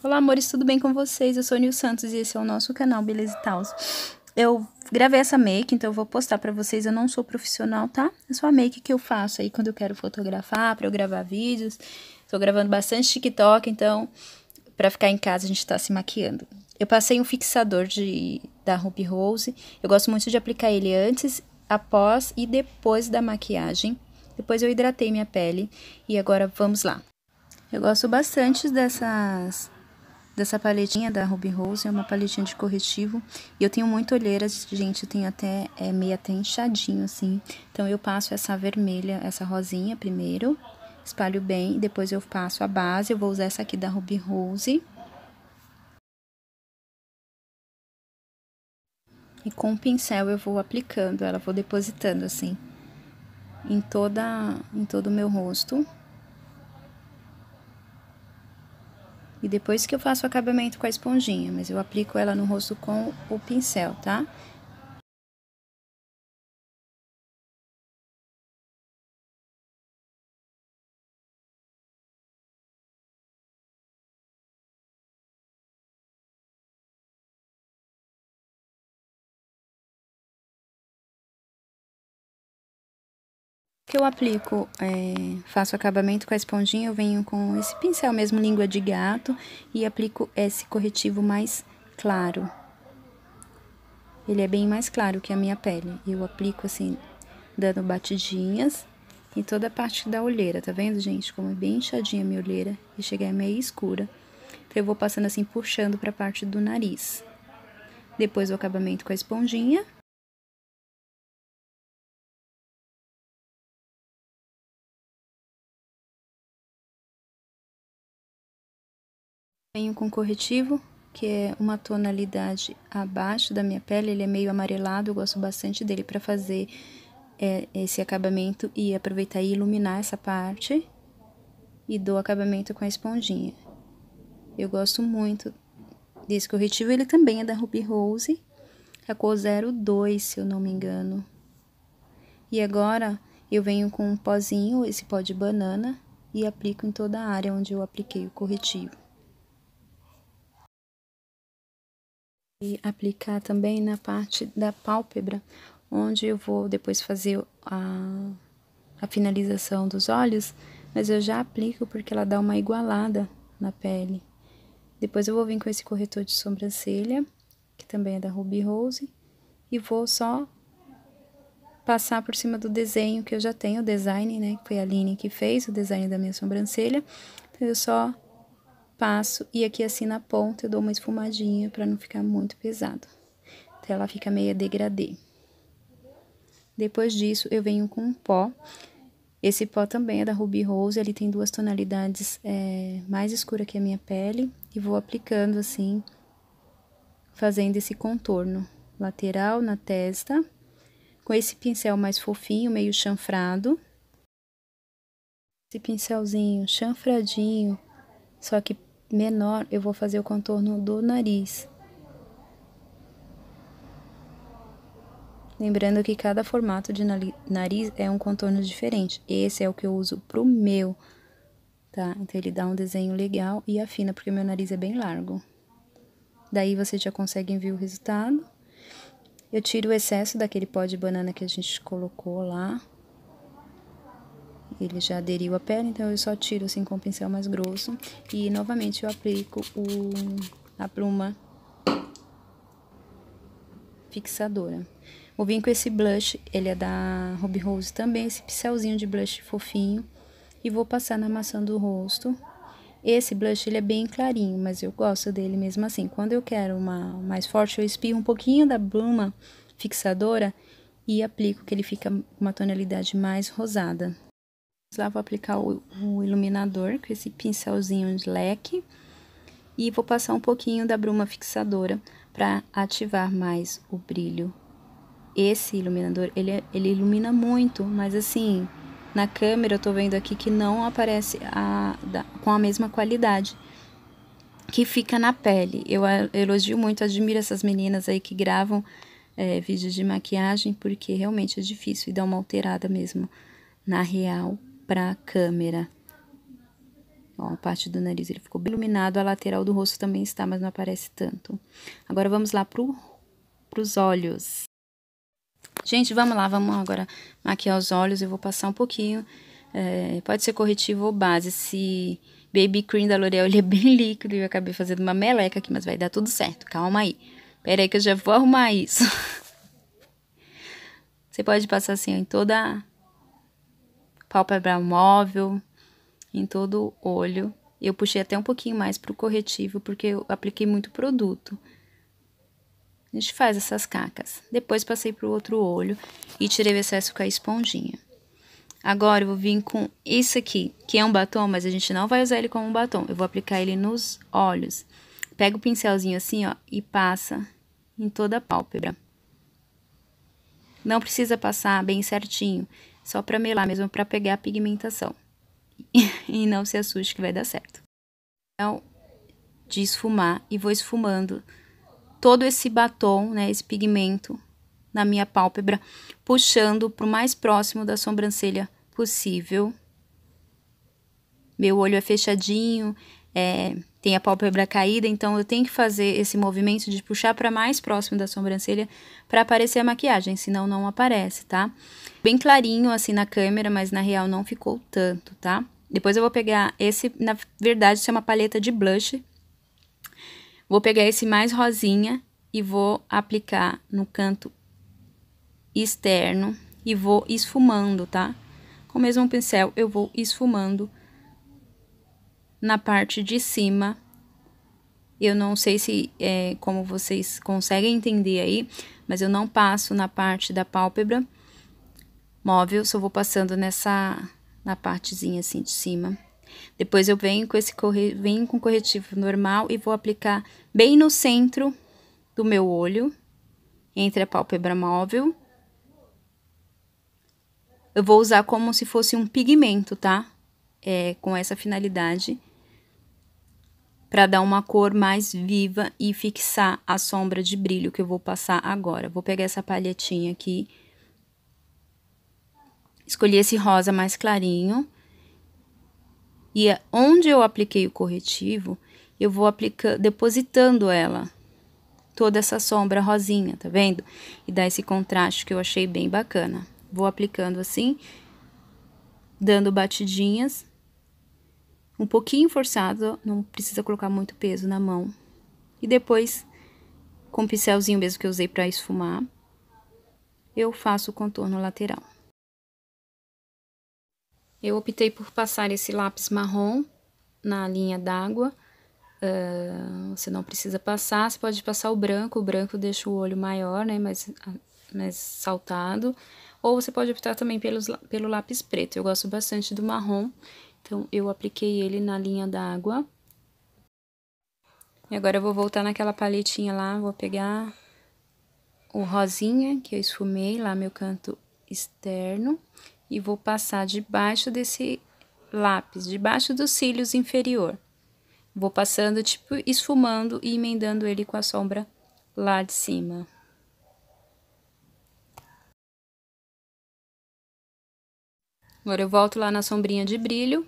Olá, amores, tudo bem com vocês? Eu sou Nil Santos e esse é o nosso canal Beleza e Taus. Eu gravei essa make, então eu vou postar pra vocês. Eu não sou profissional, tá? É só a make que eu faço aí quando eu quero fotografar, pra eu gravar vídeos. Tô gravando bastante TikTok, então pra ficar em casa a gente tá se maquiando. Eu passei um fixador de, da Ruby Rose. Eu gosto muito de aplicar ele antes, após e depois da maquiagem. Depois eu hidratei minha pele e agora vamos lá. Eu gosto bastante dessas dessa paletinha da Ruby Rose, é uma paletinha de corretivo. E eu tenho muito olheiras, gente, eu tenho até, é meio até inchadinho, assim. Então, eu passo essa vermelha, essa rosinha primeiro, espalho bem, depois eu passo a base, eu vou usar essa aqui da Ruby Rose. E com o pincel eu vou aplicando ela, vou depositando assim em toda em todo o meu rosto. E depois que eu faço o acabamento com a esponjinha, mas eu aplico ela no rosto com o pincel, tá? que eu aplico, é, faço acabamento com a esponjinha, eu venho com esse pincel mesmo, língua de gato, e aplico esse corretivo mais claro. Ele é bem mais claro que a minha pele. Eu aplico assim, dando batidinhas em toda a parte da olheira, tá vendo, gente? Como é bem inchadinha a minha olheira e chegar meio escura. Então, eu vou passando assim, puxando pra parte do nariz. Depois, o acabamento com a esponjinha. Venho com corretivo, que é uma tonalidade abaixo da minha pele, ele é meio amarelado, eu gosto bastante dele para fazer é, esse acabamento e aproveitar e iluminar essa parte. E dou acabamento com a esponjinha. Eu gosto muito desse corretivo, ele também é da Ruby Rose, é a cor 02, se eu não me engano. E agora, eu venho com um pozinho, esse pó de banana, e aplico em toda a área onde eu apliquei o corretivo. e aplicar também na parte da pálpebra, onde eu vou depois fazer a, a finalização dos olhos, mas eu já aplico porque ela dá uma igualada na pele. Depois eu vou vir com esse corretor de sobrancelha, que também é da Ruby Rose, e vou só passar por cima do desenho que eu já tenho, o design, né, que foi a Aline que fez o design da minha sobrancelha. Então, eu só passo e aqui assim na ponta eu dou uma esfumadinha para não ficar muito pesado. Até ela fica meio degradê. Depois disso, eu venho com um pó. Esse pó também é da Ruby Rose, ele tem duas tonalidades é, mais escura que a minha pele. E vou aplicando assim, fazendo esse contorno lateral na testa. Com esse pincel mais fofinho, meio chanfrado. Esse pincelzinho chanfradinho, só que menor, eu vou fazer o contorno do nariz. Lembrando que cada formato de nariz é um contorno diferente. Esse é o que eu uso pro meu, tá? Então, ele dá um desenho legal e afina, porque meu nariz é bem largo. Daí, vocês já conseguem ver o resultado. Eu tiro o excesso daquele pó de banana que a gente colocou lá ele já aderiu à pele, então eu só tiro assim com o pincel mais grosso e novamente eu aplico o, a pluma fixadora. Vou vir com esse blush, ele é da Ruby Rose também, esse pincelzinho de blush fofinho. E vou passar na maçã do rosto. Esse blush, ele é bem clarinho, mas eu gosto dele mesmo assim. Quando eu quero uma mais forte, eu espirro um pouquinho da pluma fixadora e aplico, que ele fica uma tonalidade mais rosada lá vou aplicar o, o iluminador com esse pincelzinho de leque e vou passar um pouquinho da bruma fixadora para ativar mais o brilho. Esse iluminador, ele, é, ele ilumina muito, mas assim, na câmera eu tô vendo aqui que não aparece a, da, com a mesma qualidade que fica na pele. Eu elogio muito, admiro essas meninas aí que gravam é, vídeos de maquiagem, porque realmente é difícil e dá uma alterada mesmo na real para a câmera. Ó, a parte do nariz ele ficou bem iluminado, a lateral do rosto também está, mas não aparece tanto. Agora vamos lá para pros olhos. Gente, vamos lá, vamos agora maquiar os olhos, eu vou passar um pouquinho, é, pode ser corretivo ou base, Esse Baby Cream da L'Oreal, ele é bem líquido e eu acabei fazendo uma meleca aqui, mas vai dar tudo certo, calma aí. Pera aí que eu já vou arrumar isso. Você pode passar assim ó, em toda pálpebra móvel, em todo o olho. Eu puxei até um pouquinho mais para o corretivo, porque eu apliquei muito produto. A gente faz essas cacas. Depois passei para o outro olho e tirei o excesso com a esponjinha. Agora eu vou vir com isso aqui, que é um batom, mas a gente não vai usar ele como um batom. Eu vou aplicar ele nos olhos. Pega o pincelzinho assim, ó, e passa em toda a pálpebra. Não precisa passar bem certinho só para melar mesmo, para pegar a pigmentação. e não se assuste que vai dar certo. Então, de esfumar e vou esfumando todo esse batom, né, esse pigmento na minha pálpebra, puxando para o mais próximo da sobrancelha possível. Meu olho é fechadinho, é, tem a pálpebra caída, então eu tenho que fazer esse movimento de puxar para mais próximo da sobrancelha para aparecer a maquiagem, senão não aparece, tá? Bem clarinho assim na câmera, mas na real não ficou tanto, tá? Depois eu vou pegar esse, na verdade, isso é uma paleta de blush. Vou pegar esse mais rosinha e vou aplicar no canto externo e vou esfumando, tá? Com o mesmo pincel eu vou esfumando na parte de cima. Eu não sei se é como vocês conseguem entender aí, mas eu não passo na parte da pálpebra móvel, só vou passando nessa na partezinha assim de cima. Depois eu venho com esse corre... venho com corretivo normal e vou aplicar bem no centro do meu olho, entre a pálpebra móvel. Eu vou usar como se fosse um pigmento, tá? É, com essa finalidade para dar uma cor mais viva e fixar a sombra de brilho que eu vou passar agora. Vou pegar essa palhetinha aqui. Escolhi esse rosa mais clarinho. E é onde eu apliquei o corretivo, eu vou aplicando depositando ela. Toda essa sombra rosinha, tá vendo? E dá esse contraste que eu achei bem bacana. Vou aplicando assim, dando batidinhas um pouquinho forçado, não precisa colocar muito peso na mão. E depois, com o pincelzinho mesmo que eu usei para esfumar, eu faço o contorno lateral. Eu optei por passar esse lápis marrom na linha d'água. Uh, você não precisa passar, você pode passar o branco, o branco deixa o olho maior, né, mais, ah, mais saltado. Ou você pode optar também pelos, pelo lápis preto, eu gosto bastante do marrom, então, eu apliquei ele na linha da água. E agora eu vou voltar naquela paletinha lá, vou pegar o rosinha que eu esfumei lá meu canto externo e vou passar debaixo desse lápis, debaixo dos cílios inferior. Vou passando, tipo, esfumando e emendando ele com a sombra lá de cima. Agora eu volto lá na sombrinha de brilho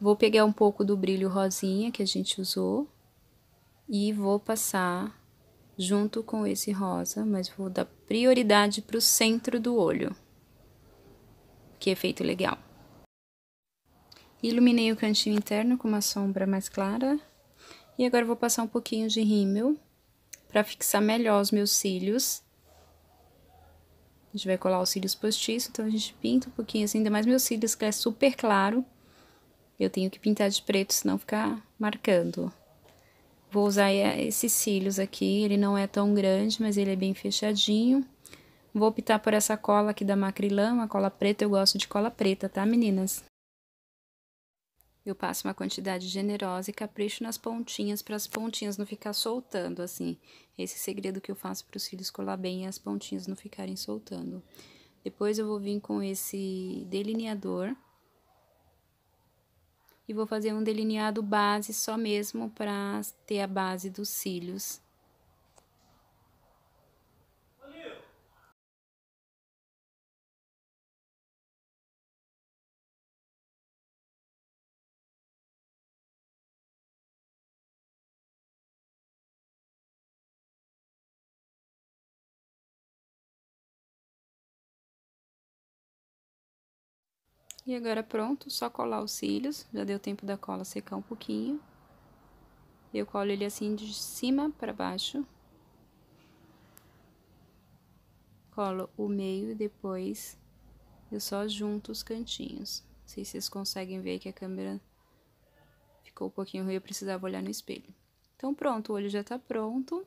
Vou pegar um pouco do brilho rosinha que a gente usou e vou passar junto com esse rosa, mas vou dar prioridade para o centro do olho. Que efeito é legal! Iluminei o cantinho interno com uma sombra mais clara. E agora vou passar um pouquinho de rímel para fixar melhor os meus cílios. A gente vai colar os cílios postiço, então a gente pinta um pouquinho assim, ainda mais meus cílios que é super claro. Eu tenho que pintar de preto, senão ficar marcando. Vou usar esses cílios aqui, ele não é tão grande, mas ele é bem fechadinho. Vou optar por essa cola aqui da Macrilã, A cola preta, eu gosto de cola preta, tá meninas? Eu passo uma quantidade generosa e capricho nas pontinhas, para as pontinhas não ficar soltando, assim. Esse é segredo que eu faço para os cílios colar bem e as pontinhas não ficarem soltando. Depois eu vou vir com esse delineador, e vou fazer um delineado base só mesmo para ter a base dos cílios E agora pronto, só colar os cílios, já deu tempo da cola secar um pouquinho. Eu colo ele assim de cima para baixo. Colo o meio e depois eu só junto os cantinhos. Não sei se vocês conseguem ver que a câmera ficou um pouquinho ruim, eu precisava olhar no espelho. Então pronto, o olho já tá pronto.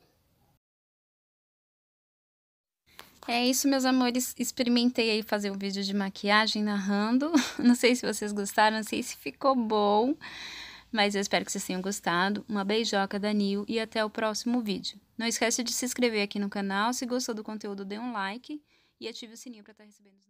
É isso, meus amores. Experimentei aí fazer um vídeo de maquiagem narrando. Não sei se vocês gostaram, não sei se ficou bom. Mas eu espero que vocês tenham gostado. Uma beijoca da Nil e até o próximo vídeo. Não esquece de se inscrever aqui no canal. Se gostou do conteúdo, dê um like e ative o sininho para estar tá recebendo os